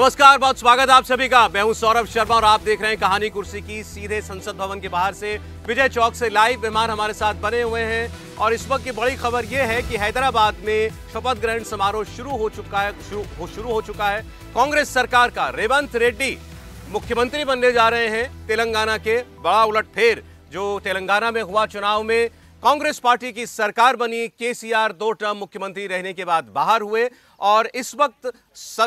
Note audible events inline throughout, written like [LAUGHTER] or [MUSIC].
नमस्कार बहुत स्वागत आप सभी का मैं हूं सौरभ शर्मा और आप देख रहे हैं कहानी कुर्सी की सीधे संसद भवन के बाहर से विजय चौक से लाइव मेहमान हमारे साथ बने हुए हैं और इस वक्त की बड़ी खबर यह है कि हैदराबाद में शपथ ग्रहण समारोह शुरू हो चुका है शुरू हो शुरू हो चुका है कांग्रेस सरकार का रेवंत रेड्डी मुख्यमंत्री बनने जा रहे हैं तेलंगाना के बड़ा उलटफेर जो तेलंगाना में हुआ चुनाव में कांग्रेस पार्टी की सरकार बनी केसीआर दो टर्म मुख्यमंत्री रहने के बाद बाहर हुए और इस वक्त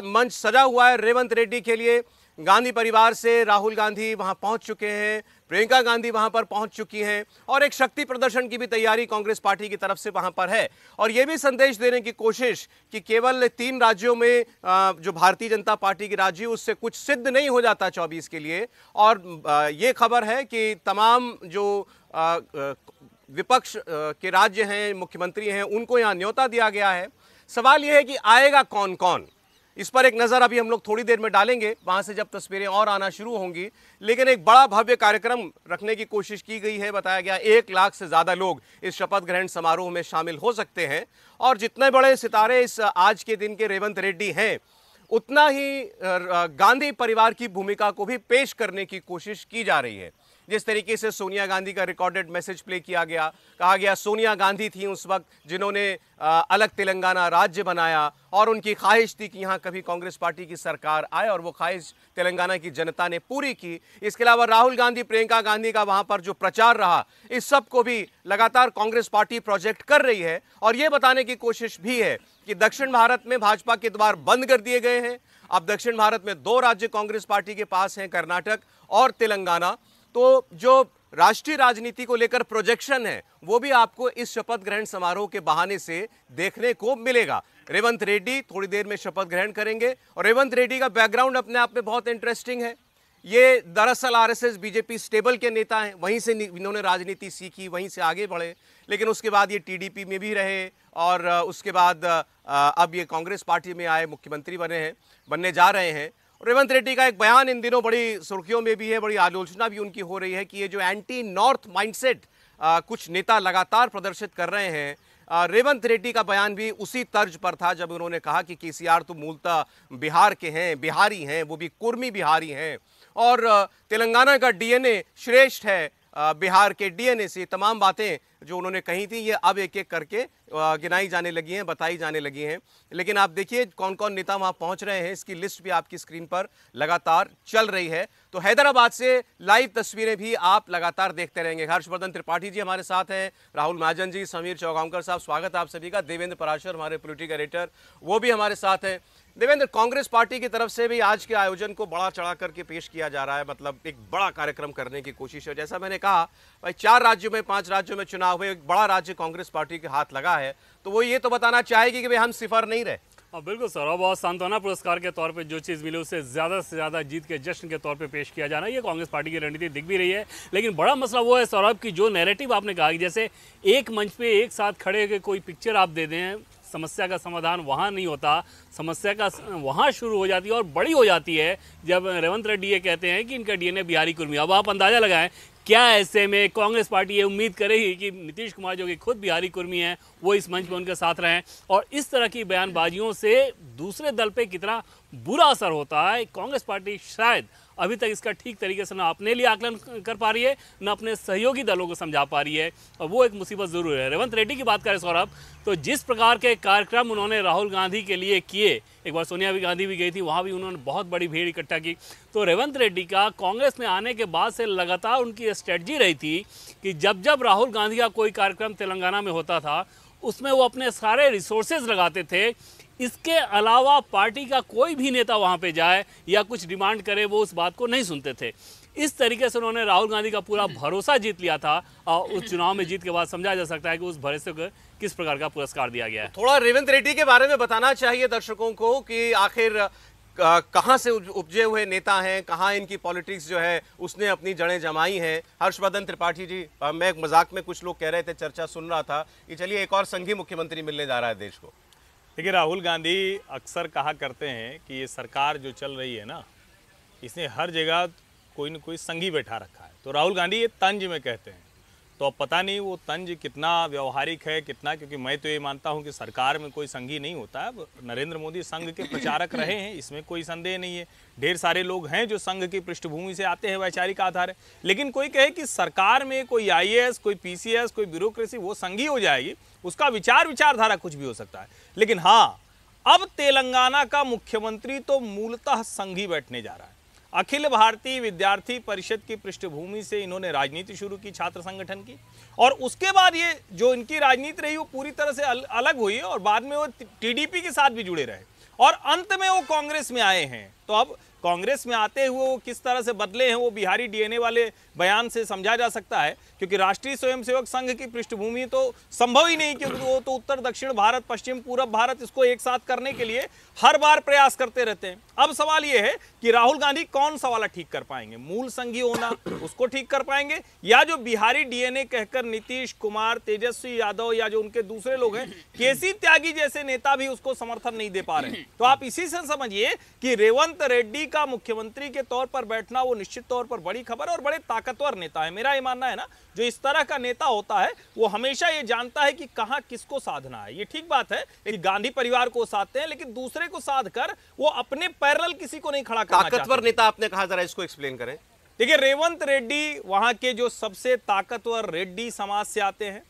मंच सजा हुआ है रेवंत रेड्डी के लिए गांधी परिवार से राहुल गांधी वहां पहुंच चुके हैं प्रियंका गांधी वहां पर पहुंच चुकी हैं और एक शक्ति प्रदर्शन की भी तैयारी कांग्रेस पार्टी की तरफ से वहां पर है और ये भी संदेश देने की कोशिश कि केवल तीन राज्यों में जो भारतीय जनता पार्टी की राज्य उससे कुछ सिद्ध नहीं हो जाता चौबीस के लिए और ये खबर है कि तमाम जो विपक्ष के राज्य हैं मुख्यमंत्री हैं उनको यहाँ न्योता दिया गया है सवाल यह है कि आएगा कौन कौन इस पर एक नज़र अभी हम लोग थोड़ी देर में डालेंगे वहाँ से जब तस्वीरें और आना शुरू होंगी लेकिन एक बड़ा भव्य कार्यक्रम रखने की कोशिश की गई है बताया गया एक लाख से ज़्यादा लोग इस शपथ ग्रहण समारोह में शामिल हो सकते हैं और जितने बड़े सितारे इस आज के दिन के रेवंत रेड्डी हैं उतना ही गांधी परिवार की भूमिका को भी पेश करने की कोशिश की जा रही है जिस तरीके से सोनिया गांधी का रिकॉर्डेड मैसेज प्ले किया गया कहा गया सोनिया गांधी थी उस वक्त जिन्होंने अलग तेलंगाना राज्य बनाया और उनकी ख्वाहिश थी कि यहाँ कभी कांग्रेस पार्टी की सरकार आए और वो ख्वाहिश तेलंगाना की जनता ने पूरी की इसके अलावा राहुल गांधी प्रियंका गांधी का वहाँ पर जो प्रचार रहा इस सब को भी लगातार कांग्रेस पार्टी प्रोजेक्ट कर रही है और ये बताने की कोशिश भी है कि दक्षिण भारत में भाजपा के द्वार बंद कर दिए गए हैं अब दक्षिण भारत में दो राज्य कांग्रेस पार्टी के पास हैं कर्नाटक और तेलंगाना तो जो राष्ट्रीय राजनीति को लेकर प्रोजेक्शन है वो भी आपको इस शपथ ग्रहण समारोह के बहाने से देखने को मिलेगा रेवंत रेड्डी थोड़ी देर में शपथ ग्रहण करेंगे और रेवंत रेड्डी का बैकग्राउंड अपने आप में बहुत इंटरेस्टिंग है ये दरअसल आरएसएस बीजेपी स्टेबल के नेता हैं वहीं से इन्होंने राजनीति सीखी वहीं से आगे बढ़े लेकिन उसके बाद ये टीडीपी में भी रहे और उसके बाद अब ये कांग्रेस पार्टी में आए मुख्यमंत्री बने हैं बनने जा रहे हैं रेवंत रेड्डी का एक बयान इन दिनों बड़ी सुर्खियों में भी है बड़ी आलोचना भी उनकी हो रही है कि ये जो एंटी नॉर्थ माइंडसेट कुछ नेता लगातार प्रदर्शित कर रहे हैं रेवंत रेड्डी का बयान भी उसी तर्ज पर था जब उन्होंने कहा कि केसीआर तो मूलतः बिहार के हैं बिहारी हैं वो भी कुर्मी बिहारी हैं और तेलंगाना का डीएनए श्रेष्ठ है बिहार के से तमाम बातें जो उन्होंने कही थी ये अब एक एक करके गिनाई जाने लगी हैं बताई जाने लगी हैं लेकिन आप देखिए कौन कौन नेता वहाँ पहुँच रहे हैं इसकी लिस्ट भी आपकी स्क्रीन पर लगातार चल रही है तो हैदराबाद से लाइव तस्वीरें भी आप लगातार देखते रहेंगे हर्षवर्धन त्रिपाठी जी हमारे साथ हैं राहुल महाजन जी समीर चौगांवकर साहब स्वागत आप सभी का देवेंद्र पराशर हमारे पोलिटिकल एडिटर वो भी हमारे साथ हैं देवेंद्र कांग्रेस पार्टी की तरफ से भी आज के आयोजन को बड़ा चढ़ा करके पेश किया जा रहा है मतलब एक बड़ा कार्यक्रम करने की कोशिश है जैसा मैंने कहा भाई चार राज्यों में पांच राज्यों में चुनाव हुए एक बड़ा राज्य कांग्रेस पार्टी के हाथ लगा है तो वो ये तो बताना चाहेगी कि भाई हम सिफर नहीं रहे और हाँ, बिल्कुल सर और बहुत सांत्वना पुरस्कार के तौर पे जो चीज़ मिली उसे ज़्यादा से ज़्यादा जीत के जश्न के तौर पे पेश किया जाना ये कांग्रेस पार्टी की रणनीति दिख भी रही है लेकिन बड़ा मसला वो है सौरभ की जो नैरेटिव आपने कहा कि जैसे एक मंच पे एक साथ खड़े के कोई पिक्चर आप दे दें समस्या का समाधान वहाँ नहीं होता समस्या का वहाँ शुरू हो जाती है और बड़ी हो जाती है जब रेवंत रेड्डी ये कहते हैं कि इनका डीएनए बिहारी कुर्मी अब आप अंदाज़ा लगाएं क्या ऐसे में कांग्रेस पार्टी ये उम्मीद करेगी कि नीतीश कुमार जो कि खुद बिहारी कुर्मी हैं वो इस मंच में उनके साथ रहें और इस तरह की बयानबाजियों से दूसरे दल पर कितना बुरा असर होता है कांग्रेस पार्टी शायद अभी तक इसका ठीक तरीके से ना अपने लिए आकलन कर पा रही है ना अपने सहयोगी दलों को समझा पा रही है और वो एक मुसीबत ज़रूर है रेवंत रेड्डी की बात करें सौरभ तो जिस प्रकार के कार्यक्रम उन्होंने राहुल गांधी के लिए किए एक बार सोनिया भी गांधी भी गई थी वहाँ भी उन्होंने बहुत बड़ी भीड़ इकट्ठा की तो रेवंत रेड्डी का कांग्रेस में आने के बाद से लगातार उनकी स्ट्रेटजी रही थी कि जब जब राहुल गांधी का कोई कार्यक्रम तेलंगाना में होता था उसमें वो अपने सारे रिसोर्सेज लगाते थे इसके अलावा पार्टी का कोई भी नेता वहाँ पे जाए या कुछ डिमांड करे वो उस बात को नहीं सुनते थे इस तरीके से उन्होंने राहुल गांधी का पूरा [LAUGHS] भरोसा जीत लिया था और उस चुनाव में जीत के बाद समझा जा सकता है कि उस भरोसे को किस प्रकार का पुरस्कार दिया गया है थोड़ा रेवंत रेड्डी के बारे में बताना चाहिए दर्शकों को कि आखिर कहाँ से उपजे हुए नेता हैं कहाँ इनकी पॉलिटिक्स जो है उसने अपनी जड़ें जमाई हैं हर्षवर्धन त्रिपाठी जी मैं मजाक में कुछ लोग कह रहे थे चर्चा सुन रहा था कि चलिए एक और संघी मुख्यमंत्री मिलने जा रहा है देश को देखिए राहुल गांधी अक्सर कहा करते हैं कि ये सरकार जो चल रही है ना इसने हर जगह कोई ना कोई संगी बैठा रखा है तो राहुल गांधी ये तंज में कहते हैं तो अब पता नहीं वो तंज कितना व्यवहारिक है कितना क्योंकि मैं तो ये मानता हूँ कि सरकार में कोई संघी नहीं होता है नरेंद्र मोदी संघ के प्रचारक रहे हैं इसमें कोई संदेह नहीं है ढेर सारे लोग हैं जो संघ की पृष्ठभूमि से आते हैं वैचारिक आधार है लेकिन कोई कहे कि सरकार में कोई आई कोई पी कोई ब्यूरोक्रेसी वो संघी हो जाएगी उसका विचार विचारधारा कुछ भी हो सकता है लेकिन हाँ अब तेलंगाना का मुख्यमंत्री तो मूलतः संघी बैठने जा रहा है अखिल भारतीय विद्यार्थी परिषद की पृष्ठभूमि से इन्होंने राजनीति शुरू की छात्र संगठन की और उसके बाद ये जो इनकी राजनीति रही वो पूरी तरह से अल, अलग हुई और बाद में वो टीडीपी के साथ भी जुड़े रहे और अंत में वो कांग्रेस में आए हैं तो अब कांग्रेस में आते हुए वो किस तरह से बदले हैं वो बिहारी डीएनए वाले बयान से समझा जा सकता है क्योंकि राष्ट्रीय स्वयंसेवक संघ की पृष्ठभूमि तो संभव ही नहीं क्योंकि वो तो उत्तर दक्षिण भारत पश्चिम पूर्व भारत इसको एक साथ करने के लिए हर बार प्रयास करते रहते हैं अब सवाल ये है कि राहुल गांधी कौन सा वाला ठीक कर पाएंगे मूल संघी होना उसको ठीक कर पाएंगे या जो बिहारी डीएनए कहकर नीतीश कुमार तेजस्वी यादव या जो उनके दूसरे लोग हैं केसी त्यागी जैसे नेता भी उसको समर्थन नहीं दे पा रहे तो आप इसी से समझिए कि रेवंत रेड्डी का मुख्यमंत्री के तौर पर बैठना वो निश्चित तौर पर बड़ी खबर और बड़े ताकतवर नेता है मेरा ये मानना है ना जो इस तरह का नेता होता है वो हमेशा ये जानता है कि कहाँ किसको साधना है ये ठीक बात है लेकिन गांधी परिवार को साधते हैं लेकिन दूसरे को साध कर वो अपने पैरल किसी को नहीं खड़ा करना ताकतवर नेता आपने कहा जरा इसको एक्सप्लेन करें देखिए रेवंत रेड्डी वहां के जो सबसे ताकतवर रेड्डी समाज से आते हैं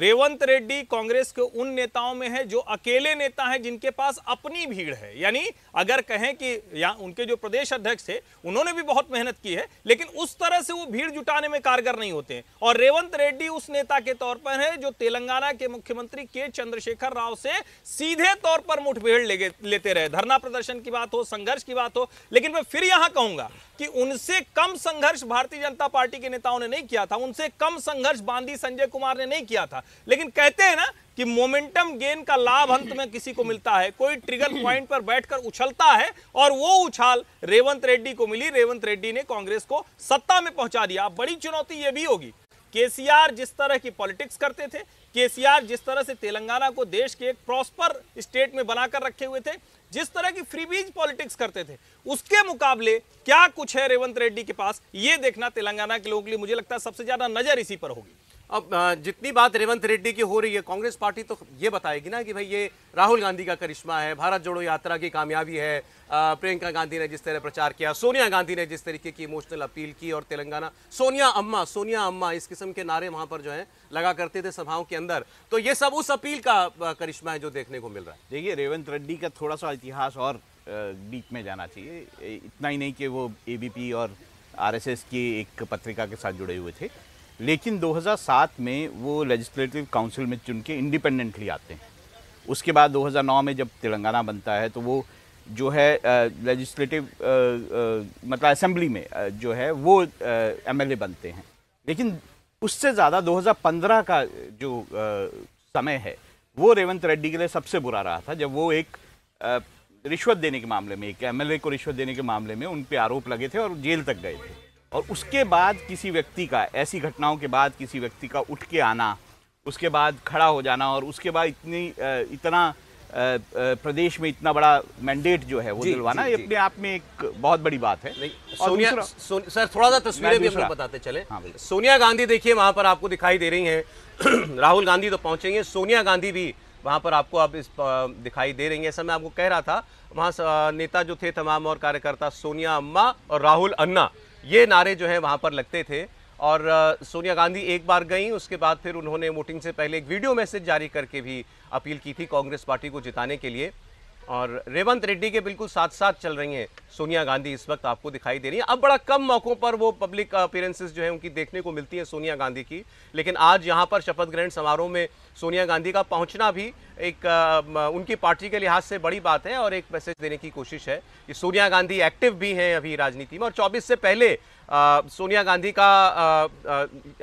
रेवंत रेड्डी कांग्रेस के उन नेताओं में है जो अकेले नेता हैं जिनके पास अपनी भीड़ है यानी अगर कहें कि या उनके जो प्रदेश अध्यक्ष थे उन्होंने भी बहुत मेहनत की है लेकिन उस तरह से वो भीड़ जुटाने में कारगर नहीं होते हैं और रेवंत रेड्डी उस नेता के तौर पर है जो तेलंगाना के मुख्यमंत्री के चंद्रशेखर राव से सीधे तौर पर मुठभेड़ लेते रहे धरना प्रदर्शन की बात हो संघर्ष की बात हो लेकिन मैं फिर यहां कहूंगा कि उनसे कम संघर्ष भारतीय जनता पार्टी के नेताओं ने नहीं किया था उनसे कम संघर्ष बांदी संजय कुमार ने नहीं किया था लेकिन कहते हैं ना कि मोमेंटम गेन का लाभ अंत में किसी को मिलता है कोई ट्रिगर पॉइंट पर बैठकर उछलता है और वो उछाल रेवंत रेड्डी को मिली रेवंत रेड्डी ने कांग्रेस को सत्ता में पहुंचा दिया बड़ी चुनौती यह भी होगी केसीआर जिस तरह की पॉलिटिक्स करते थे केसीआर जिस तरह से तेलंगाना को देश के एक प्रॉस्पर स्टेट में बनाकर रखे हुए थे जिस तरह की फ्रीबीज पॉलिटिक्स करते थे उसके मुकाबले क्या कुछ है रेवंत रेड्डी के पास ये देखना तेलंगाना के लोगों के लिए मुझे लगता है सबसे ज्यादा नजर इसी पर होगी अब जितनी बात रेवंत रेड्डी की हो रही है कांग्रेस पार्टी तो ये बताएगी ना कि भाई ये राहुल गांधी का करिश्मा है भारत जोड़ो यात्रा की कामयाबी है प्रियंका गांधी ने जिस तरह प्रचार किया सोनिया गांधी ने जिस तरीके की इमोशनल अपील की और तेलंगाना सोनिया अम्मा सोनिया अम्मा इस किस्म के नारे वहाँ पर जो है लगा करते थे सभाओं के अंदर तो ये सब उस अपील का करिश्मा है जो देखने को मिल रहा है देखिए रेवंत रेड्डी का थोड़ा सा इतिहास और बीच में जाना चाहिए इतना ही नहीं कि वो ए और आरएसएस की एक पत्रिका के साथ जुड़े हुए थे लेकिन 2007 में वो लेजिस्लेटिव काउंसिल में चुन के इंडिपेंडेंटली आते हैं उसके बाद 2009 में जब तेलंगाना बनता है तो वो जो है लेजिस्लेटिव मतलब असेंबली में जो है वो एमएलए बनते हैं लेकिन उससे ज़्यादा 2015 का जो आ, समय है वो रेवंत रेड्डी के लिए सबसे बुरा रहा था जब वो एक आ, रिश्वत देने के मामले में एक एमएलए को रिश्वत देने के मामले में उन पर आरोप लगे थे और जेल तक गए थे और उसके बाद किसी व्यक्ति का ऐसी घटनाओं के बाद किसी व्यक्ति का उठ के आना उसके बाद खड़ा हो जाना और उसके बाद इतनी इतना प्रदेश में इतना बड़ा मैंडेट जो है वो दिलवाना ये अपने आप में एक बहुत बड़ी बात है सोनिया सो, सर थोड़ा सा तस्वीरें भी हम बताते चले हाँ सोनिया गांधी देखिए वहां पर आपको दिखाई दे रही हैं [CLEARS THROAT] राहुल गांधी तो पहुंचेंगे सोनिया गांधी भी वहां पर आपको अब इस दिखाई दे रही हैं ऐसा मैं आपको कह रहा था वहां नेता जो थे तमाम और कार्यकर्ता सोनिया अम्मा और राहुल अन्ना ये नारे जो हैं वहाँ पर लगते थे और सोनिया गांधी एक बार गई उसके बाद फिर उन्होंने वोटिंग से पहले एक वीडियो मैसेज जारी करके भी अपील की थी कांग्रेस पार्टी को जिताने के लिए और रेवंत रेड्डी के बिल्कुल साथ साथ चल रही हैं सोनिया गांधी इस वक्त आपको दिखाई दे रही हैं अब बड़ा कम मौक़ों पर वो पब्लिक अपेयरेंसेज जो है उनकी देखने को मिलती हैं सोनिया गांधी की लेकिन आज यहाँ पर शपथ ग्रहण समारोह में सोनिया गांधी का पहुँचना भी एक उनकी पार्टी के लिहाज से बड़ी बात है और एक मैसेज देने की कोशिश है कि सोनिया गांधी एक्टिव भी हैं अभी राजनीति में और चौबीस से पहले सोनिया गांधी का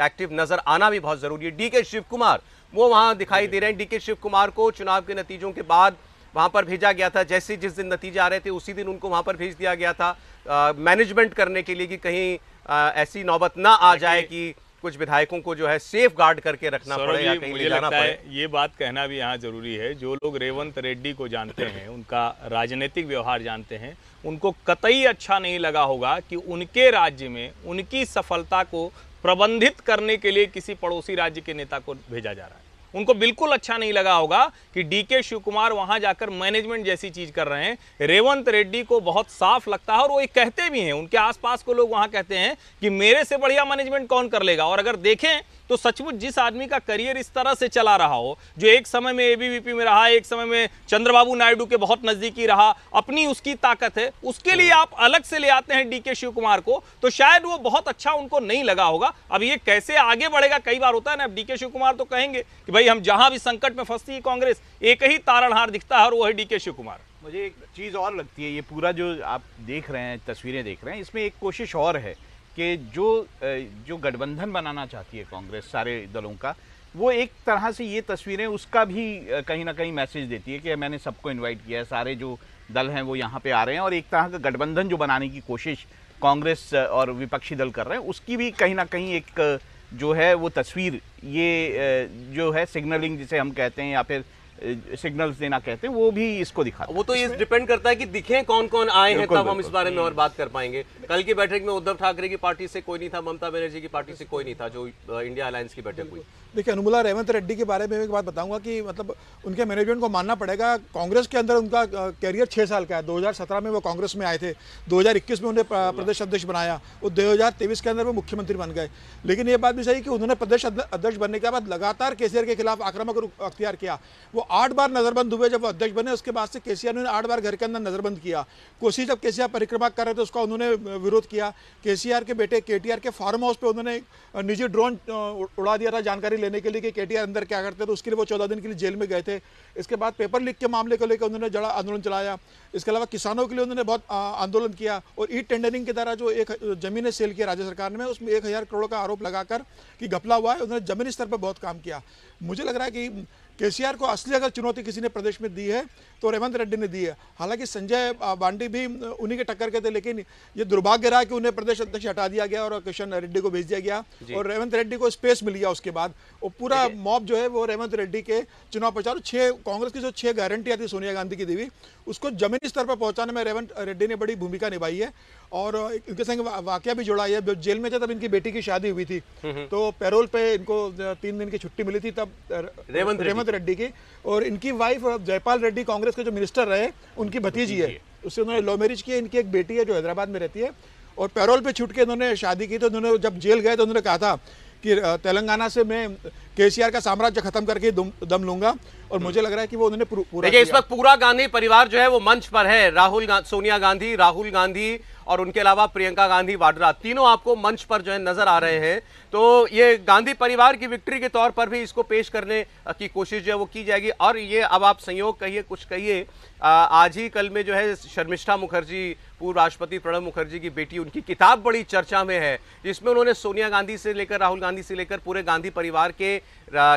एक्टिव नज़र आना भी बहुत ज़रूरी है डी के शिव कुमार वो वहाँ दिखाई दे रहे हैं डी के शिव कुमार को चुनाव के नतीजों के बाद वहाँ पर भेजा गया था जैसे जिस दिन नतीजे आ रहे थे उसी दिन उनको वहाँ पर भेज दिया गया था मैनेजमेंट करने के लिए कि कहीं आ, ऐसी नौबत ना आ जाए कि कुछ विधायकों को जो है सेफ गार्ड करके रखना पड़े या कहीं मुझे लगता पड़े। है ये बात कहना भी यहाँ जरूरी है जो लोग रेवंत रेड्डी को जानते हैं उनका राजनीतिक व्यवहार जानते हैं उनको कतई अच्छा नहीं लगा होगा कि उनके राज्य में उनकी सफलता को प्रबंधित करने के लिए किसी पड़ोसी राज्य के नेता को भेजा जा रहा है उनको बिल्कुल अच्छा नहीं लगा होगा कि डी के शिव कुमार वहां जाकर मैनेजमेंट जैसी चीज़ कर रहे हैं रेवंत रेड्डी को बहुत साफ लगता है और वो ये कहते भी हैं उनके आसपास को लोग वहां कहते हैं कि मेरे से बढ़िया मैनेजमेंट कौन कर लेगा और अगर देखें तो सचमुच जिस आदमी का करियर इस तरह से चला रहा हो जो एक समय में एबीवीपी में रहा एक समय में चंद्रबाबू नायडू के बहुत नजदीकी रहा अपनी उसकी ताकत है उसके लिए आप अलग से ले आते हैं डीके शिव कुमार को तो शायद वो बहुत अच्छा उनको नहीं लगा होगा अब ये कैसे आगे बढ़ेगा कई बार होता है ना अब डीके शिव कुमार तो कहेंगे कि भाई हम जहां भी संकट में फंसती है कांग्रेस एक ही तारणहार दिखता है और वो है डीके शिव कुमार मुझे एक चीज़ और लगती है ये पूरा जो आप देख रहे हैं तस्वीरें देख रहे हैं इसमें एक कोशिश और है कि जो जो गठबंधन बनाना चाहती है कांग्रेस सारे दलों का वो एक तरह से ये तस्वीरें उसका भी कहीं ना कहीं मैसेज देती है कि मैंने सबको इनवाइट किया है सारे जो दल हैं वो यहाँ पे आ रहे हैं और एक तरह का गठबंधन जो बनाने की कोशिश कांग्रेस और विपक्षी दल कर रहे हैं उसकी भी कहीं ना कहीं एक जो है वो तस्वीर ये जो है सिग्नलिंग जिसे हम कहते हैं या फिर सिग्नल्स देना कहते हैं वो भी इसको दिखा वो तो ये डिपेंड करता है कि दिखे कौन कौन आए हैं तब हम इस बारे में और बात कर पाएंगे कल की बैठक में उद्धव ठाकरे की पार्टी से कोई नहीं था ममता बनर्जी की पार्टी से कोई नहीं था जो इंडिया अलायंस की बैठक हुई देखिए अनुमला रेवंत रेड्डी के बारे में एक बात बताऊंगा कि मतलब उनके मैनेजमेंट को मानना पड़ेगा कांग्रेस के अंदर उनका करियर छः साल का है 2017 में वो कांग्रेस में आए थे 2021 में उन्हें प्रदेश अध्यक्ष बनाया और 2023 के अंदर वो मुख्यमंत्री बन गए लेकिन ये बात भी सही कि उन्होंने प्रदेश अध्यक्ष बनने के बाद लगातार केसीआर के खिलाफ आक्रामक रूप अख्तियार किया वो आठ बार नज़रबंद हुए जब अध्यक्ष बने उसके बाद से केसीआर ने आठ बार घर के अंदर नज़रबंद किया कोसी जब केसीआर परिक्रमा कर रहे थे उसका उन्होंने विरोध किया केसीआर के बेटे केटीआर के फार्म हाउस पर उन्होंने निजी ड्रोन उड़ा दिया था जानकारी लेने के लिए कि केटीआर अंदर क्या करते थे उसके लिए वो चौदह दिन के लिए जेल में गए थे इसके बाद पेपर लीक के मामले को लेकर उन्होंने जड़ा आंदोलन चलाया इसके अलावा किसानों के लिए उन्होंने बहुत आंदोलन किया और ई टेंडरिंग के द्वारा जो एक जमीने सेल किया राज्य सरकार ने उसमें एक हज़ार करोड़ का आरोप लगाकर कि घपला हुआ है उन्होंने ज़मीनी स्तर पर बहुत काम किया मुझे लग रहा है कि केसीआर को असली अगर चुनौती किसी ने प्रदेश में दी है तो रेवंत रेड्डी ने दी है हालांकि संजय बांडी भी उन्हीं के टक्कर के थे लेकिन ये दुर्भाग्य रहा कि उन्हें प्रदेश अध्यक्ष हटा दिया गया और किशन रेड्डी को भेज दिया गया और रेवंत रेड्डी को स्पेस मिल गया उसके बाद और पूरा मॉब जो है वो रेवंत रेड्डी के चुनाव प्रचार छः कांग्रेस की जो छः गारंटी थी सोनिया गांधी की देवी उसको जमीनी स्तर पर पहुंचाने में रेवंत रेड्डी ने बड़ी भूमिका निभाई है और इनके संग वाक्य भी जुड़ा है जब जेल में थे तब इनकी बेटी की शादी हुई थी हम्म, हम्म। तो पैरोल पे इनको तीन दिन की छुट्टी मिली थी तब रेवंत रेवंत रेड्डी की और इनकी वाइफ जयपाल रेड्डी कांग्रेस कांग्रेस के जो मिनिस्टर रहे उनकी भतीजी है उससे उन्होंने लव मैरिज किया इनकी एक बेटी है जो हैदराबाद में रहती है और पैरोल पे छूट के इन्होंने शादी की तो उन्होंने जब जेल गए तो उन्होंने कहा था कि तेलंगाना से मैं केसीआर का साम्राज्य खत्म करके दम, लूंगा और मुझे लग रहा है कि वो उन्होंने पूरा इस वक्त पूरा गांधी परिवार जो है वो मंच पर है राहुल गा, सोनिया गांधी राहुल गांधी और उनके अलावा प्रियंका गांधी वाड्रा तीनों आपको मंच पर जो है नजर आ रहे हैं तो ये गांधी परिवार की विक्ट्री के तौर पर भी इसको पेश करने की कोशिश जो है वो की जाएगी और ये अब आप संयोग कहिए कुछ कहिए आज ही कल में जो है शर्मिष्ठा मुखर्जी पूर्व राष्ट्रपति प्रणब मुखर्जी की बेटी उनकी किताब बड़ी चर्चा में है जिसमें उन्होंने सोनिया गांधी से लेकर राहुल गांधी से लेकर पूरे गांधी परिवार के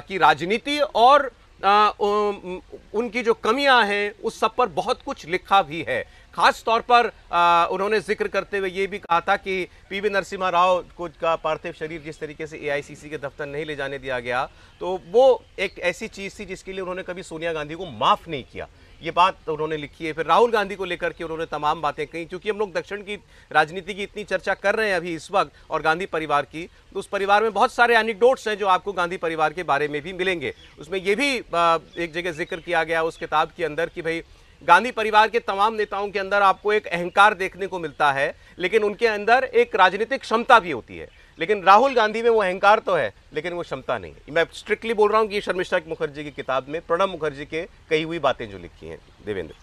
की राजनीति और आ, उ, उनकी जो कमियां हैं उस सब पर बहुत कुछ लिखा भी है खास तौर पर आ, उन्होंने जिक्र करते हुए ये भी कहा था कि पीवी नरसिम्हा राव को का पार्थिव शरीर जिस तरीके से एआईसीसी के दफ्तर नहीं ले जाने दिया गया तो वो एक ऐसी चीज़ थी जिसके लिए उन्होंने कभी सोनिया गांधी को माफ़ नहीं किया ये बात तो उन्होंने लिखी है फिर राहुल गांधी को लेकर के उन्होंने तमाम बातें कही क्योंकि हम लोग दक्षिण की राजनीति की इतनी चर्चा कर रहे हैं अभी इस वक्त और गांधी परिवार की तो उस परिवार में बहुत सारे एनिकडोट्स हैं जो आपको गांधी परिवार के बारे में भी मिलेंगे उसमें ये भी एक जगह जिक्र किया गया उस किताब के अंदर कि भाई गांधी परिवार के तमाम नेताओं के अंदर आपको एक अहंकार देखने को मिलता है लेकिन उनके अंदर एक राजनीतिक क्षमता भी होती है लेकिन राहुल गांधी में वो अहंकार तो है लेकिन वो क्षमता नहीं है मैं स्ट्रिक्टली बोल रहा हूँ कि शर्मिष्ठा मुखर्जी की किताब में प्रणब मुखर्जी के कही हुई बातें जो लिखी हैं देवेंद्र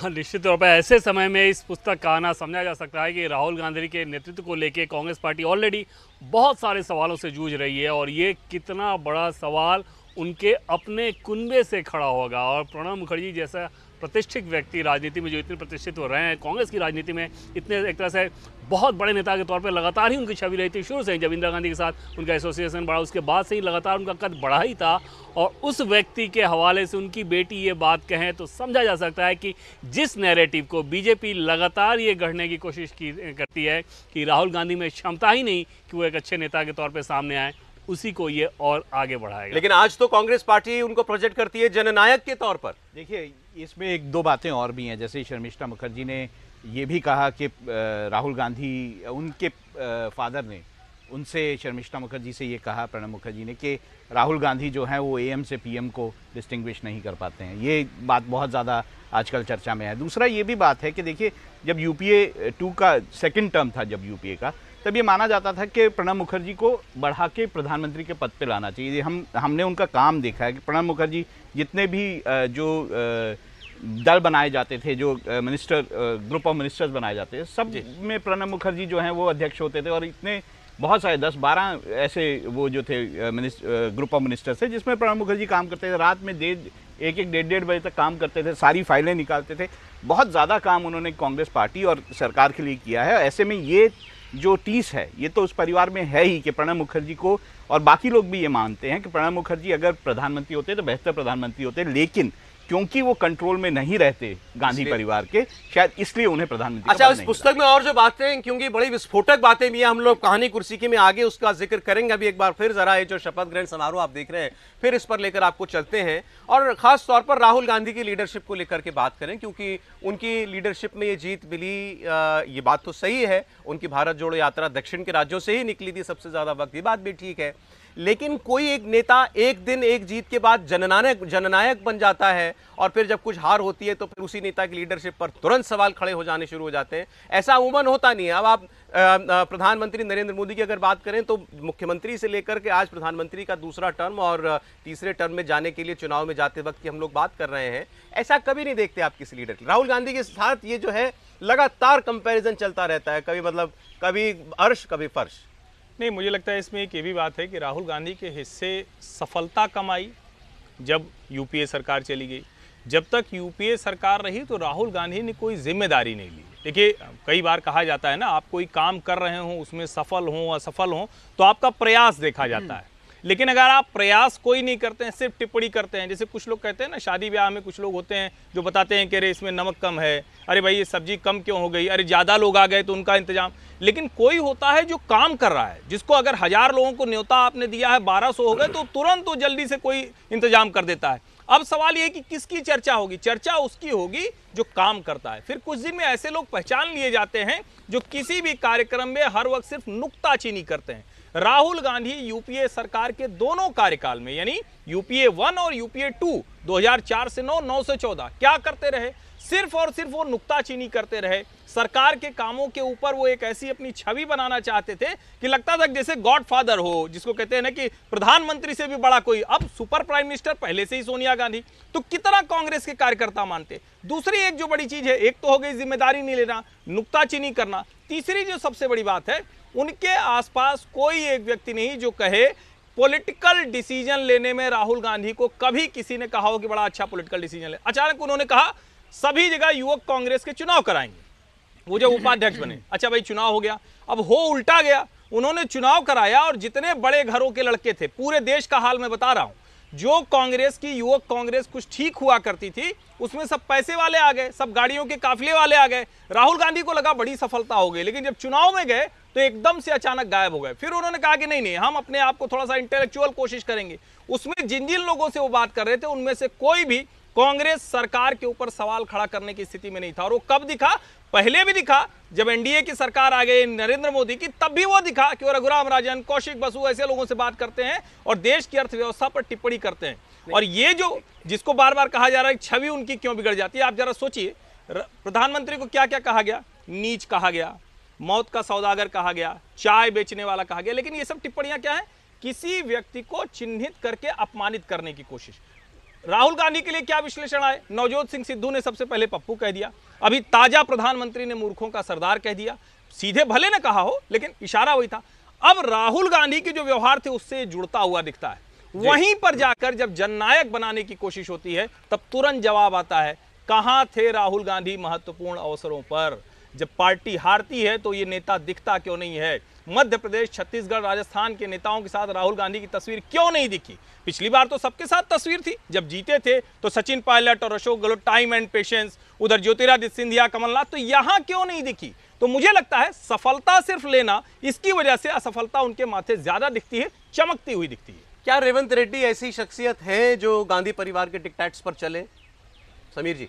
हाँ निश्चित तौर पर ऐसे समय में इस पुस्तक का आना समझा जा सकता है कि राहुल गांधी के नेतृत्व को लेकर कांग्रेस पार्टी ऑलरेडी बहुत सारे सवालों से जूझ रही है और ये कितना बड़ा सवाल उनके अपने कुनबे से खड़ा होगा और प्रणब मुखर्जी जैसा प्रतिष्ठित व्यक्ति राजनीति में जो इतने प्रतिष्ठित हो रहे हैं कांग्रेस की राजनीति में इतने एक तरह से बहुत बड़े नेता के तौर पर लगातार ही उनकी छवि रही थी शुरू से ही जब इंदिरा गांधी के साथ उनका एसोसिएशन बढ़ा उसके बाद से ही लगातार उनका कद बढ़ा ही था और उस व्यक्ति के हवाले से उनकी बेटी ये बात कहें तो समझा जा सकता है कि जिस नैरेटिव को बीजेपी लगातार ये गढ़ने की कोशिश की करती है कि राहुल गांधी में क्षमता ही नहीं कि वो एक अच्छे नेता के तौर पर सामने आए उसी को ये और आगे बढ़ाएगा लेकिन आज तो कांग्रेस पार्टी उनको प्रोजेक्ट करती है जननायक के तौर पर देखिए इसमें एक दो बातें और भी हैं जैसे शर्मिष्ठा मुखर्जी ने ये भी कहा कि राहुल गांधी उनके फादर ने उनसे शर्मिष्ठा मुखर्जी से ये कहा प्रणब मुखर्जी ने कि राहुल गांधी जो हैं वो एम से पीएम को डिस्टिंग्विश नहीं कर पाते हैं ये बात बहुत ज़्यादा आजकल चर्चा में है दूसरा ये भी बात है कि देखिए जब यूपीए टू का सेकंड टर्म था जब यूपीए का तब ये माना जाता था कि प्रणब मुखर्जी को बढ़ा के प्रधानमंत्री के पद पे लाना चाहिए हम हमने उनका काम देखा है कि प्रणब मुखर्जी जितने भी जो दल बनाए जाते थे जो मिनिस्टर ग्रुप ऑफ मिनिस्टर्स बनाए जाते थे सब में प्रणब मुखर्जी जो हैं वो अध्यक्ष होते थे और इतने बहुत सारे दस बारह ऐसे वो जो थे ग्रुप ऑफ मिनिस्टर्स थे जिसमें प्रणब मुखर्जी काम करते थे रात में देर एक एक डेढ़ डेढ़ बजे तक काम करते थे सारी फाइलें निकालते थे बहुत ज़्यादा काम उन्होंने कांग्रेस पार्टी और सरकार के लिए किया है ऐसे में ये जो टीस है ये तो उस परिवार में है ही कि प्रणब मुखर्जी को और बाकी लोग भी ये मानते हैं कि प्रणब मुखर्जी अगर प्रधानमंत्री होते तो बेहतर प्रधानमंत्री होते लेकिन क्योंकि वो कंट्रोल में नहीं रहते गांधी परिवार के शायद इसलिए उन्हें प्रधानमंत्री अच्छा इस पुस्तक में और जो बातें क्योंकि बड़ी विस्फोटक बातें भी हम लोग कहानी कुर्सी की में आगे उसका जिक्र करेंगे अभी एक बार फिर जरा ये जो शपथ ग्रहण समारोह आप देख रहे हैं फिर इस पर लेकर आपको चलते हैं और खास तौर पर राहुल गांधी की लीडरशिप को लेकर के बात करें क्योंकि उनकी लीडरशिप में ये जीत मिली ये बात तो सही है उनकी भारत जोड़ो यात्रा दक्षिण के राज्यों से ही निकली थी सबसे ज़्यादा वक्त ये बात भी ठीक है लेकिन कोई एक नेता एक दिन एक जीत के बाद जननायक जननायक बन जाता है और फिर जब कुछ हार होती है तो फिर उसी नेता की लीडरशिप पर तुरंत सवाल खड़े हो जाने शुरू हो जाते हैं ऐसा उमन होता नहीं है अब आप प्रधानमंत्री नरेंद्र मोदी की अगर बात करें तो मुख्यमंत्री से लेकर के आज प्रधानमंत्री का दूसरा टर्म और तीसरे टर्म में जाने के लिए चुनाव में जाते वक्त की हम लोग बात कर रहे हैं ऐसा कभी नहीं देखते आप किसी लीडर राहुल गांधी के साथ ये जो है लगातार कंपेरिजन चलता रहता है कभी मतलब कभी अर्श कभी फर्श नहीं मुझे लगता है इसमें एक ये भी बात है कि राहुल गांधी के हिस्से सफलता कम आई जब यूपीए सरकार चली गई जब तक यूपीए सरकार रही तो राहुल गांधी ने कोई जिम्मेदारी नहीं ली देखिए कई बार कहा जाता है ना आप कोई काम कर रहे हों उसमें सफल हों असफल हों तो आपका प्रयास देखा जाता हम्म। है लेकिन अगर आप प्रयास कोई नहीं करते हैं सिर्फ टिप्पणी करते हैं जैसे कुछ लोग कहते हैं ना शादी ब्याह में कुछ लोग होते हैं जो बताते हैं कि अरे इसमें नमक कम है अरे भाई ये सब्जी कम क्यों हो गई अरे ज़्यादा लोग आ गए तो उनका इंतजाम लेकिन कोई होता है जो काम कर रहा है जिसको अगर हज़ार लोगों को न्योता आपने दिया है बारह हो गए तो तुरंत तो जल्दी से कोई इंतजाम कर देता है अब सवाल ये कि किसकी चर्चा होगी चर्चा उसकी होगी जो काम करता है फिर कुछ दिन में ऐसे लोग पहचान लिए जाते हैं जो किसी भी कार्यक्रम में हर वक्त सिर्फ नुकताचीनी करते हैं राहुल गांधी यूपीए सरकार के दोनों कार्यकाल में यानी यूपीए वन और यूपीए टू 2004 से 9 9 से 14 क्या करते रहे सिर्फ और सिर्फ वो नुकताचीनी करते रहे सरकार के कामों के ऊपर वो एक ऐसी अपनी छवि बनाना चाहते थे कि लगता था जैसे गॉडफादर हो जिसको कहते हैं ना कि प्रधानमंत्री से भी बड़ा कोई अब सुपर प्राइम मिनिस्टर पहले से ही सोनिया गांधी तो कितना कांग्रेस के कार्यकर्ता मानते दूसरी एक जो बड़ी चीज है एक तो हो गई जिम्मेदारी नहीं लेना नुकताचीनी करना तीसरी जो सबसे बड़ी बात है उनके आसपास कोई एक व्यक्ति नहीं जो कहे पॉलिटिकल डिसीजन लेने में राहुल गांधी को कभी किसी ने कहा हो कि बड़ा अच्छा पॉलिटिकल डिसीजन ले अचानक उन्होंने कहा सभी जगह युवक कांग्रेस के चुनाव कराएंगे वो जब उपाध्यक्ष बने अच्छा भाई चुनाव हो गया अब हो उल्टा गया उन्होंने चुनाव कराया और जितने बड़े घरों के लड़के थे पूरे देश का हाल मैं बता रहा हूं जो कांग्रेस की युवक कांग्रेस कुछ ठीक हुआ करती थी उसमें सब पैसे वाले आ गए सब गाड़ियों के काफिले वाले आ गए राहुल गांधी को लगा बड़ी सफलता हो गई लेकिन जब चुनाव में गए तो एकदम से अचानक गायब हो गए फिर उन्होंने कहा कि नहीं नहीं हम अपने आप को थोड़ा सा इंटेलेक्चुअल कोशिश करेंगे उसमें जिन जिन लोगों से वो बात कर रहे थे उनमें से कोई भी कांग्रेस सरकार के ऊपर सवाल खड़ा करने की स्थिति में नहीं था और वो कब दिखा पहले भी दिखा जब एनडीए की सरकार आ गई नरेंद्र मोदी की तब भी वो दिखा कि वो रघुराम राजन कौशिक बसु ऐसे लोगों से बात करते हैं और देश की अर्थव्यवस्था पर टिप्पणी करते हैं और ये जो जिसको बार बार कहा जा रहा है छवि उनकी क्यों बिगड़ जाती है आप जरा सोचिए प्रधानमंत्री को क्या क्या कहा गया नीच कहा गया मौत का सौदागर कहा गया चाय बेचने वाला कहा गया लेकिन ये सब टिप्पणियां क्या है किसी व्यक्ति को चिन्हित करके अपमानित करने की कोशिश राहुल गांधी के लिए क्या विश्लेषण आए नवजोत सिंह सिद्धू ने सबसे पहले पप्पू कह दिया अभी ताजा प्रधानमंत्री ने मूर्खों का सरदार कह दिया सीधे भले ने कहा हो लेकिन इशारा वही था अब राहुल गांधी के जो व्यवहार थे उससे जुड़ता हुआ दिखता है वहीं पर जाकर जब जननायक बनाने की कोशिश होती है तब तुरंत जवाब आता है कहां थे राहुल गांधी महत्वपूर्ण अवसरों पर जब पार्टी हारती है तो ये नेता दिखता क्यों नहीं है मध्य प्रदेश छत्तीसगढ़ राजस्थान के नेताओं के साथ राहुल गांधी की तस्वीर क्यों नहीं दिखी पिछली बार तो सबके साथ तस्वीर थी जब जीते थे तो सचिन पायलट और Ashok Gehlot time and patience उधर ज्योतिरादित्य सिंधिया कमलनाथ तो यहाँ क्यों नहीं दिखी तो मुझे लगता है सफलता सिर्फ लेना इसकी वजह से असफलता उनके माथे ज़्यादा दिखती है चमकती हुई दिखती है क्या रेवंत रेड्डी ऐसी शख्सियत है जो गांधी परिवार के टिकटैक्स पर चले समीर जी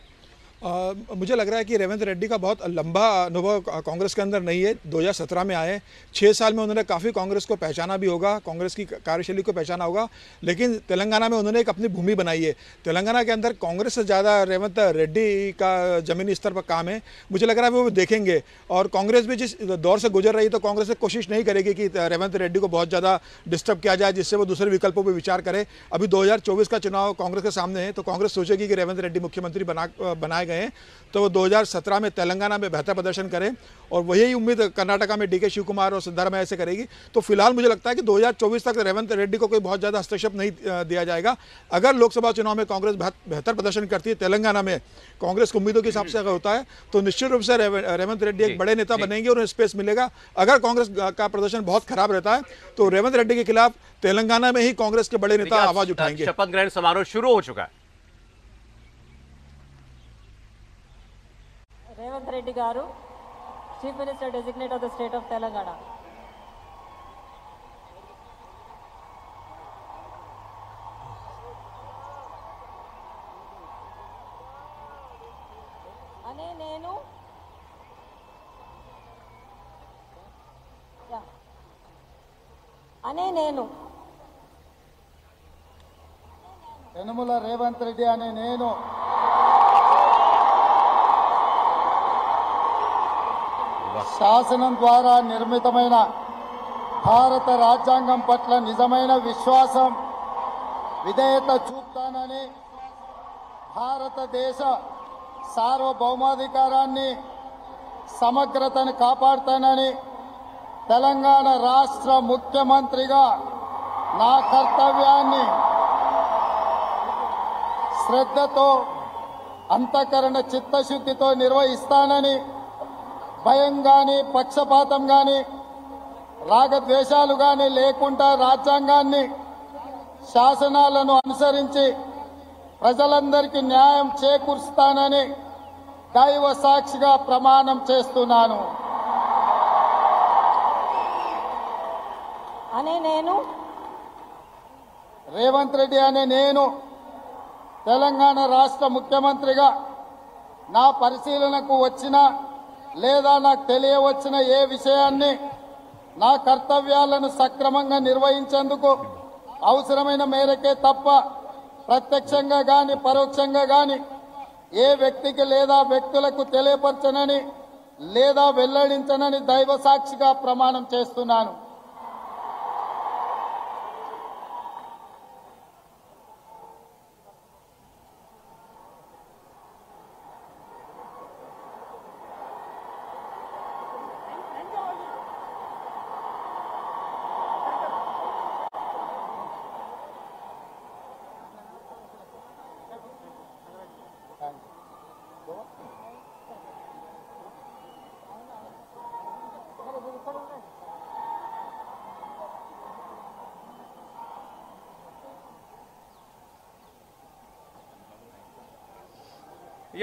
आ, मुझे लग रहा है कि रेवंत रेड्डी का बहुत लंबा अनुभव कांग्रेस के अंदर नहीं है 2017 में आए छः साल में उन्होंने काफ़ी कांग्रेस को पहचाना भी होगा कांग्रेस की कार्यशैली को पहचाना होगा लेकिन तेलंगाना में उन्होंने एक अपनी भूमि बनाई है तेलंगाना के अंदर कांग्रेस से ज़्यादा रेवंत रेड्डी का ज़मीनी स्तर पर काम है मुझे लग रहा है वो देखेंगे और कांग्रेस भी जिस दौर से गुजर रही है तो कांग्रेस कोशिश नहीं करेगी कि रेवंत रेड्डी को बहुत ज़्यादा डिस्टर्ब किया जाए जिससे वो दूसरे विकल्पों पर विचार करे अभी दो का चुनाव कांग्रेस के सामने है तो कांग्रेस सोचेगी कि रेवंत रेड्डी मुख्यमंत्री बना बनाएगा गए तो वो 2017 में तेलंगाना में बेहतर प्रदर्शन करें और वही उम्मीद कर्नाटका में डीके शिव कुमार और सिद्धारमैया ऐसे करेगी तो फिलहाल मुझे लगता है कि 2024 तक रेवंत रेड्डी को कोई बहुत ज़्यादा हस्तक्षेप नहीं दिया जाएगा अगर लोकसभा चुनाव में कांग्रेस बेहतर प्रदर्शन करती है तेलंगाना में कांग्रेस की उम्मीदों के हिसाब से अगर होता है तो निश्चित रूप से रेवंत रेड्डी एक बड़े नेता बनेंगे और उन्हें स्पेस मिलेगा अगर कांग्रेस का प्रदर्शन बहुत खराब रहता है तो रेवंत रेड्डी के खिलाफ तेलंगाना में ही कांग्रेस के बड़े नेता आवाज उठाएंगे शपथ ग्रहण समारोह शुरू हो चुका है Revanth Reddy garu chief minister designate of the state of Telangana అనే నేను అనే నేను యనుమల రేవంత్ రెడ్డి అనే నేను శాసనం ద్వారా నిర్మితమైన భారత రాజ్యాంగం పట్ల నిజమైన విశ్వాసం విధేయత చూపుతానని భారతదేశ సార్వభౌమాధికారాన్ని సమగ్రతను కాపాడుతానని తెలంగాణ రాష్ట్ర ముఖ్యమంత్రిగా నా కర్తవ్యాన్ని శ్రద్ధతో అంతఃకరణ చిత్తశుద్ధితో నిర్వహిస్తానని భయం కానీ పక్షపాతం కానీ రాగద్వేషాలు కానీ లేకుండా రాజ్యాంగాన్ని శాసనాలను అనుసరించి ప్రజలందరికీ న్యాయం చేకూరుస్తానని దైవ సాక్షిగా ప్రమాణం చేస్తున్నాను నేను రేవంత్ రెడ్డి అనే నేను తెలంగాణ రాష్ట్ర ముఖ్యమంత్రిగా నా పరిశీలనకు వచ్చిన లేదా నాకు తెలియవచ్చిన ఏ విషయాన్ని నా కర్తవ్యాలను సక్రమంగా నిర్వహించేందుకు అవసరమైన మేరకే తప్ప ప్రత్యక్షంగా గాని పరోక్షంగా గాని ఏ వ్యక్తికి లేదా వ్యక్తులకు తెలియపరచనని లేదా వెల్లడించనని దైవ సాక్షిగా ప్రమాణం చేస్తున్నాను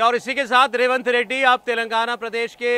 और इसी के साथ रेवंत रेड्डी आप तेलंगाना प्रदेश के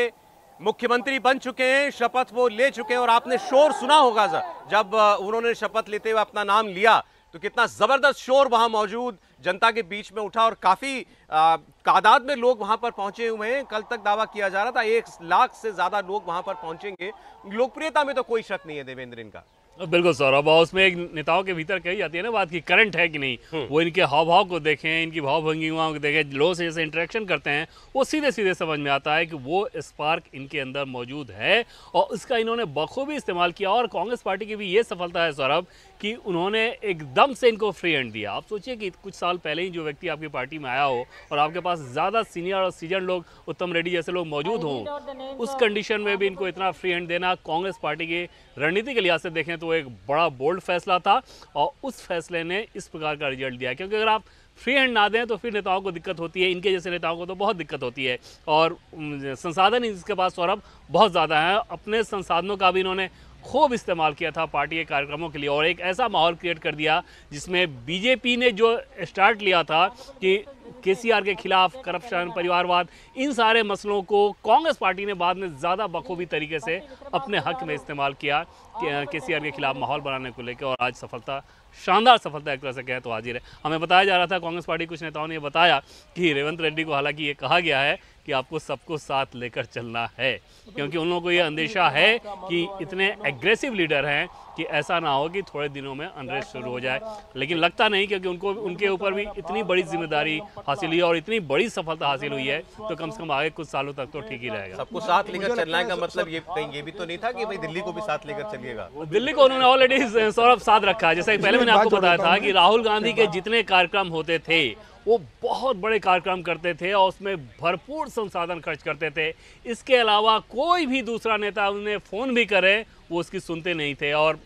मुख्यमंत्री बन चुके हैं शपथ वो ले चुके हैं और आपने शोर सुना होगा सर जब उन्होंने शपथ लेते हुए अपना नाम लिया तो कितना ज़बरदस्त शोर वहां मौजूद जनता के बीच में उठा और काफ़ी तादाद में लोग वहां पर पहुंचे हुए हैं कल तक दावा किया जा रहा था एक लाख से ज़्यादा लोग वहां पर पहुंचेंगे लोकप्रियता में तो कोई शक नहीं है देवेंद्र इनका बिल्कुल सौरभ और उसमें एक नेताओं के भीतर कही जाती है ना बात की करंट है कि नहीं हम्म। वो इनके हाव भाव को देखें इनकी भाव भंगी को देखें लोगों से जैसे इंटरेक्शन करते हैं वो सीधे सीधे समझ में आता है कि वो स्पार्क इनके अंदर मौजूद है और इसका इन्होंने बखूबी इस्तेमाल किया और कांग्रेस पार्टी की भी ये सफलता है सौरभ कि उन्होंने एकदम से इनको फ्री हैंड दिया आप सोचिए कि कुछ साल पहले ही जो व्यक्ति आपकी पार्टी में आया हो और आपके पास ज़्यादा सीनियर और सीजन लोग उत्तम रेड्डी जैसे लोग मौजूद हों उस कंडीशन में भी इनको इतना फ्री हैंड देना कांग्रेस पार्टी की रणनीति के लिहाज से देखें तो एक बड़ा बोल्ड फैसला था और उस फैसले ने इस प्रकार का रिजल्ट दिया क्योंकि अगर आप फ्री हैंड ना दें तो फिर नेताओं को दिक्कत होती है इनके जैसे नेताओं को तो बहुत दिक्कत होती है और संसाधन इसके पास सौरभ बहुत ज़्यादा हैं अपने संसाधनों का भी इन्होंने खूब इस्तेमाल किया था पार्टी के कार्यक्रमों के लिए और एक ऐसा माहौल क्रिएट कर दिया जिसमें बीजेपी ने जो स्टार्ट लिया था कि के के खिलाफ करप्शन परिवारवाद इन सारे मसलों को कांग्रेस पार्टी ने बाद में ज़्यादा बखूबी तरीके से अपने हक में इस्तेमाल किया के सी के खिलाफ माहौल बनाने को लेकर और आज सफलता शानदार सफलता एक तरह से कहें तो हाजिर है हमें बताया जा रहा था कांग्रेस पार्टी कुछ नेताओं ने बताया कि रेवंत रेड्डी को हालांकि ये कहा गया है कि आपको सबको साथ लेकर चलना है तो क्योंकि उन लोगों को ये अंदेशा है कि इतने एग्रेसिव लीडर हैं कि ऐसा ना हो कि थोड़े दिनों में अनरेस्ट शुरू हो जाए लेकिन लगता नहीं क्योंकि उनको तो उनके मतलब ऊपर भी इतनी बड़ी जिम्मेदारी हासिल हुई है और इतनी बड़ी सफलता हासिल हुई है तो कम से कम आगे कुछ सालों तक तो ठीक ही रहेगा सबको साथ लेकर चलना का मतलब ये कहीं ये भी तो नहीं था कि भाई दिल्ली को भी साथ लेकर चलिएगा दिल्ली को उन्होंने ऑलरेडी सौरभ साथ रखा है जैसे पहले मैंने आपको बताया था कि राहुल गांधी के जितने कार्यक्रम होते थे वो बहुत बड़े कार्यक्रम करते थे और उसमें भरपूर संसाधन खर्च करते थे इसके अलावा कोई भी दूसरा नेता उन्हें फ़ोन भी करे वो उसकी सुनते नहीं थे और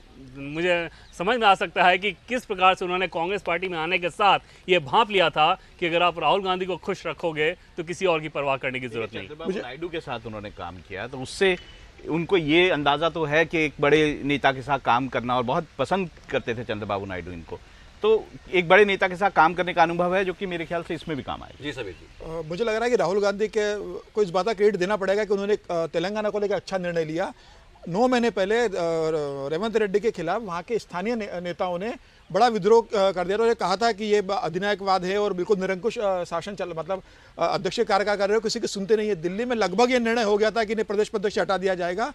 मुझे समझ में आ सकता है कि किस प्रकार से उन्होंने कांग्रेस पार्टी में आने के साथ ये भाप लिया था कि अगर आप राहुल गांधी को खुश रखोगे तो किसी और की परवाह करने की जरूरत नहीं नायडू के साथ उन्होंने काम किया तो उससे उनको ये अंदाज़ा तो है कि एक बड़े नेता के साथ काम करना और बहुत पसंद करते थे चंद्रबाबू नायडू इनको तो एक बड़े नेता के साथ काम करने का अनुभव है जो कि मेरे ख्याल से इसमें भी काम आए जी सभी जी मुझे लग रहा है कि राहुल गांधी के को इस बात का क्रेडिट देना पड़ेगा कि उन्होंने तेलंगाना को लेकर अच्छा निर्णय लिया नौ महीने पहले रेवंत रेड्डी के खिलाफ वहाँ के स्थानीय ने, नेताओं ने बड़ा विद्रोह कर दिया था कहा था कि ये अधिनायकवाद है और बिल्कुल निरंकुश शासन चल मतलब अध्यक्ष कार्यकाल कर रहे हो किसी की सुनते नहीं है दिल्ली में लगभग ये निर्णय हो गया था कि नहीं प्रदेश अध्यक्ष हटा दिया जाएगा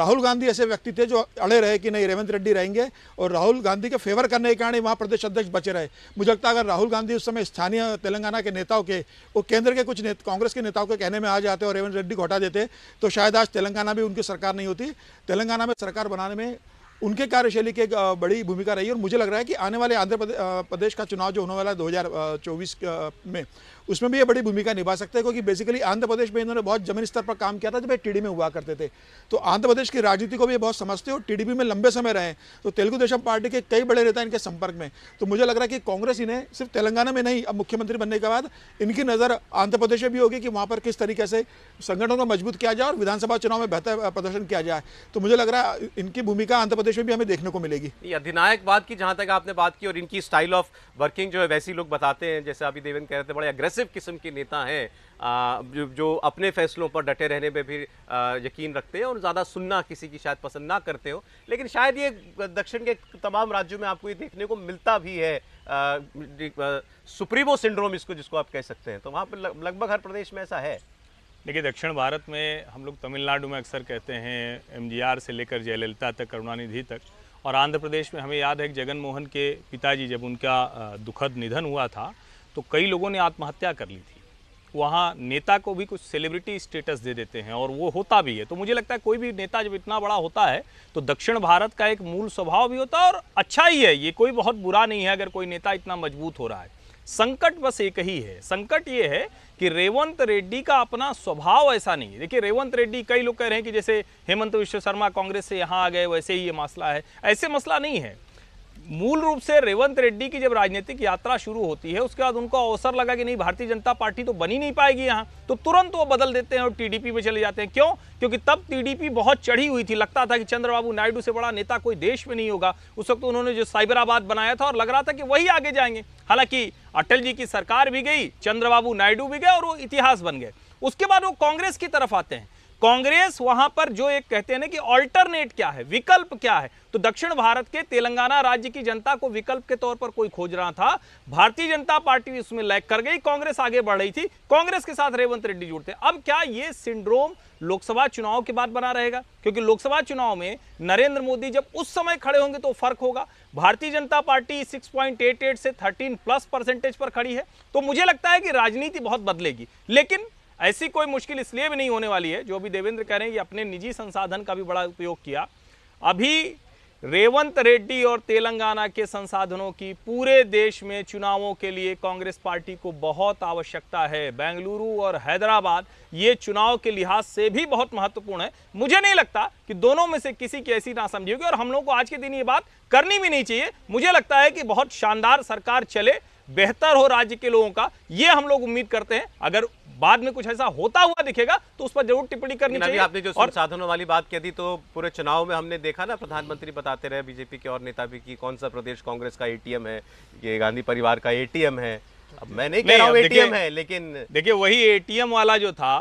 राहुल गांधी ऐसे व्यक्ति थे जो अड़े रहे कि नहीं रेवंत रेड्डी रहेंगे और राहुल गांधी के फेवर करने के कारण वहाँ प्रदेश अध्यक्ष बचे रहे मुझे लगता है अगर राहुल गांधी उस समय स्थानीय तेलंगाना के नेताओं के वो केंद्र के कुछ कांग्रेस के नेताओं के कहने में आ जाते और रेवंत रेड्डी को हटा देते तो शायद आज तेलंगाना भी उनकी सरकार नहीं होती तेलंगाना में सरकार बनाने में उनके कार्यशैली की एक बड़ी भूमिका रही और मुझे लग रहा है कि आने वाले आंध्र प्रदेश का चुनाव जो होने वाला है दो में उसमें भी ये बड़ी भूमिका निभा सकते हैं क्योंकि बेसिकली आंध्र प्रदेश में इन्होंने बहुत जमीन स्तर पर काम किया था जब ये डी में हुआ करते थे तो आंध्र प्रदेश की राजनीति को भी बहुत समझते हो टीडीपी में लंबे समय रहे तो तेलुगु देशम पार्टी के कई बड़े नेता इनके संपर्क में तो मुझे लग रहा है कि कांग्रेस इन्हें सिर्फ तेलंगाना में नहीं अब मुख्यमंत्री बनने के बाद इनकी नज़र आंध्र प्रदेश में भी होगी कि वहाँ पर किस तरीके से संगठन को मजबूत किया जाए और विधानसभा चुनाव में बेहतर प्रदर्शन किया जाए तो मुझे लग रहा है इनकी भूमिका आंध्र प्रदेश में भी हमें देखने को मिलेगी अधिनायक बात की जहाँ तक आपने बात की और इनकी स्टाइल ऑफ वर्किंग जो है वैसी लोग बताते हैं जैसे अभी देवेंद्र कह रहे थे बड़े अग्रेसिव एग्रेसिव किस्म के नेता हैं जो अपने फैसलों पर डटे रहने पर भी यकीन रखते हैं और ज़्यादा सुनना किसी की शायद पसंद ना करते हो लेकिन शायद ये दक्षिण के तमाम राज्यों में आपको ये देखने को मिलता भी है सुप्रीमो सिंड्रोम इसको जिसको आप कह सकते हैं तो वहाँ पर लगभग हर प्रदेश में ऐसा है देखिए दक्षिण भारत में हम लोग तमिलनाडु में अक्सर कहते हैं एम से लेकर जयललिता तक करुणानिधि तक और आंध्र प्रदेश में हमें याद है कि जगन मोहन के पिताजी जब उनका दुखद निधन हुआ था तो कई लोगों ने आत्महत्या कर ली थी वहाँ नेता को भी कुछ सेलिब्रिटी स्टेटस दे देते हैं और वो होता भी है तो मुझे लगता है कोई भी नेता जब इतना बड़ा होता है तो दक्षिण भारत का एक मूल स्वभाव भी होता है और अच्छा ही है ये कोई बहुत बुरा नहीं है अगर कोई नेता इतना मजबूत हो रहा है संकट बस एक ही है संकट ये है कि रेवंत रेड्डी का अपना स्वभाव ऐसा नहीं है देखिए रेवंत रेड्डी कई लोग कह रहे हैं कि जैसे हेमंत विश्व शर्मा कांग्रेस से यहाँ आ गए वैसे ही ये मसला है ऐसे मसला नहीं है मूल रूप से रेवंत रेड्डी की जब राजनीतिक यात्रा शुरू होती है उसके बाद उनको अवसर लगा कि नहीं भारतीय जनता पार्टी तो बनी नहीं पाएगी यहाँ तो तुरंत वो बदल देते हैं और टीडीपी में चले जाते हैं क्यों क्योंकि तब टीडीपी बहुत चढ़ी हुई थी लगता था कि चंद्रबाबू नायडू से बड़ा नेता कोई देश में नहीं होगा उस वक्त उन्होंने जो साइबराबाद बनाया था और लग रहा था कि वही आगे जाएंगे हालांकि अटल जी की सरकार भी गई चंद्रबाबू नायडू भी गए और वो इतिहास बन गए उसके बाद वो कांग्रेस की तरफ आते हैं कांग्रेस वहां पर जो एक कहते हैं ना कि अल्टरनेट क्या है विकल्प क्या है तो दक्षिण भारत के तेलंगाना राज्य की जनता को विकल्प के तौर पर कोई खोज रहा था भारतीय जनता पार्टी उसमें लैक कर गई कांग्रेस आगे बढ़ रही थी कांग्रेस के साथ रेवंत रेड्डी जुड़ते अब क्या ये सिंड्रोम लोकसभा चुनाव के बाद बना रहेगा क्योंकि लोकसभा चुनाव में नरेंद्र मोदी जब उस समय खड़े होंगे तो फर्क होगा भारतीय जनता पार्टी सिक्स से थर्टीन प्लस परसेंटेज पर खड़ी है तो मुझे लगता है कि राजनीति बहुत बदलेगी लेकिन ऐसी कोई मुश्किल इसलिए भी नहीं होने वाली है जो अभी देवेंद्र कह रहे हैं कि अपने निजी संसाधन का भी बड़ा उपयोग किया अभी रेवंत रेड्डी और तेलंगाना के संसाधनों की पूरे देश में चुनावों के लिए कांग्रेस पार्टी को बहुत आवश्यकता है बेंगलुरु और हैदराबाद ये चुनाव के लिहाज से भी बहुत महत्वपूर्ण है मुझे नहीं लगता कि दोनों में से किसी की ऐसी ना समझी होगी और हम लोग को आज के दिन ये बात करनी भी नहीं चाहिए मुझे लगता है कि बहुत शानदार सरकार चले बेहतर हो राज्य के लोगों का ये हम लोग उम्मीद करते हैं अगर बाद में कुछ ऐसा होता हुआ दिखेगा तो उस पर जरूर टिप्पणी करनी चाहिए आपने जो और साधनों वाली बात कह दी तो पूरे चुनाव में हमने देखा ना प्रधानमंत्री बताते रहे बीजेपी के और नेता भी की कौन सा प्रदेश कांग्रेस का एटीएम है ये गांधी परिवार का एटीएम है अब मैं नहीं कह रहा हूँ एटीएम है लेकिन देखिए वही एटीएम वाला जो था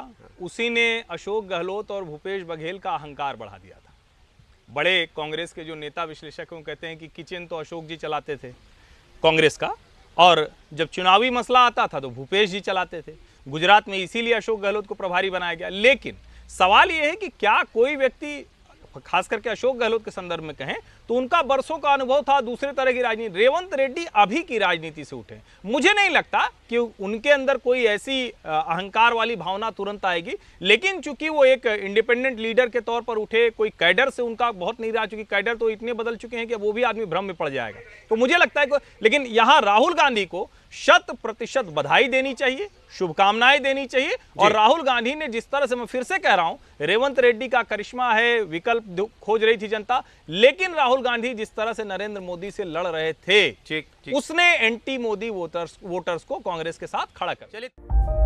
उसी ने अशोक गहलोत और भूपेश बघेल का अहंकार बढ़ा दिया था बड़े कांग्रेस के जो नेता विश्लेषक हैं कहते हैं कि किचन तो अशोक जी चलाते थे कांग्रेस का और जब चुनावी मसला आता था तो भूपेश जी चलाते थे गुजरात में इसीलिए अशोक गहलोत को प्रभारी बनाया गया लेकिन सवाल यह है कि क्या कोई व्यक्ति खास करके अशोक गहलोत के संदर्भ में कहें तो उनका बरसों का अनुभव था दूसरे तरह की राजनीति रेवंत रेड्डी अभी की राजनीति से उठे मुझे नहीं लगता कि उनके अंदर कोई ऐसी अहंकार वाली भावना तुरंत आएगी लेकिन चूंकि वो एक इंडिपेंडेंट लीडर के तौर पर उठे कोई कैडर से उनका बहुत नहीं रहा चूंकि कैडर तो इतने बदल चुके हैं कि वो भी आदमी भ्रम में पड़ जाएगा तो मुझे लगता है लेकिन यहां राहुल गांधी को शत प्रतिशत बधाई देनी चाहिए शुभकामनाएं देनी चाहिए और राहुल गांधी ने जिस तरह से मैं फिर से कह रहा हूं रेवंत रेड्डी का करिश्मा है विकल्प खोज रही थी जनता लेकिन राहुल गांधी जिस तरह से नरेंद्र मोदी से लड़ रहे थे चीक, चीक। उसने एंटी मोदी वोटर्स वोटर्स को कांग्रेस के साथ खड़ा कर चलिए